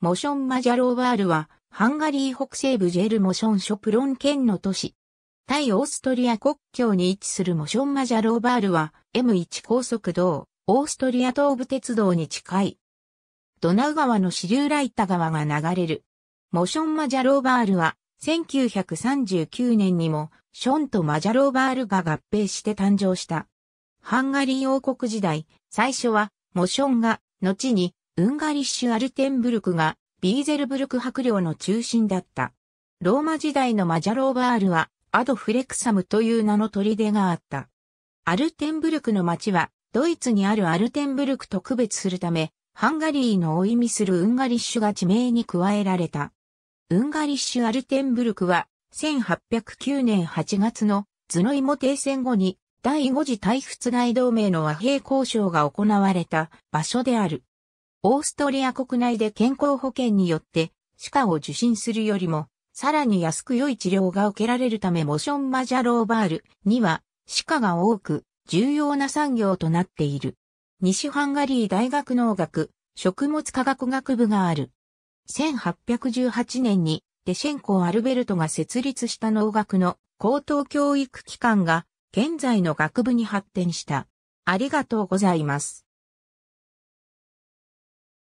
モションマジャローワールは、ハンガリー北西部ジェルモションショプロン県の都市。対オーストリア国境に位置するモションマジャローバールは、M1 高速道、オーストリア東部鉄道に近い。ドナウ川の支流ライタ川が流れる。モションマジャローバールは、1939年にも、ションとマジャローバールが合併して誕生した。ハンガリー王国時代、最初は、モションが、後に、ウンガリッシュ・アルテンブルクがビーゼルブルク伯領の中心だった。ローマ時代のマジャローバールはアドフレクサムという名の砦があった。アルテンブルクの町はドイツにあるアルテンブルクと区別するため、ハンガリーのを意味するウンガリッシュが地名に加えられた。ウンガリッシュ・アルテンブルクは1809年8月のズノイモ停戦後に第5次大仏大同盟の和平交渉が行われた場所である。オーストリア国内で健康保険によって歯科を受診するよりも、さらに安く良い治療が受けられるためモションマジャローバールには歯科が多く重要な産業となっている。西ハンガリー大学農学食物科学学部がある。1818年にデシェンコ・アルベルトが設立した農学の高等教育機関が現在の学部に発展した。ありがとうございます。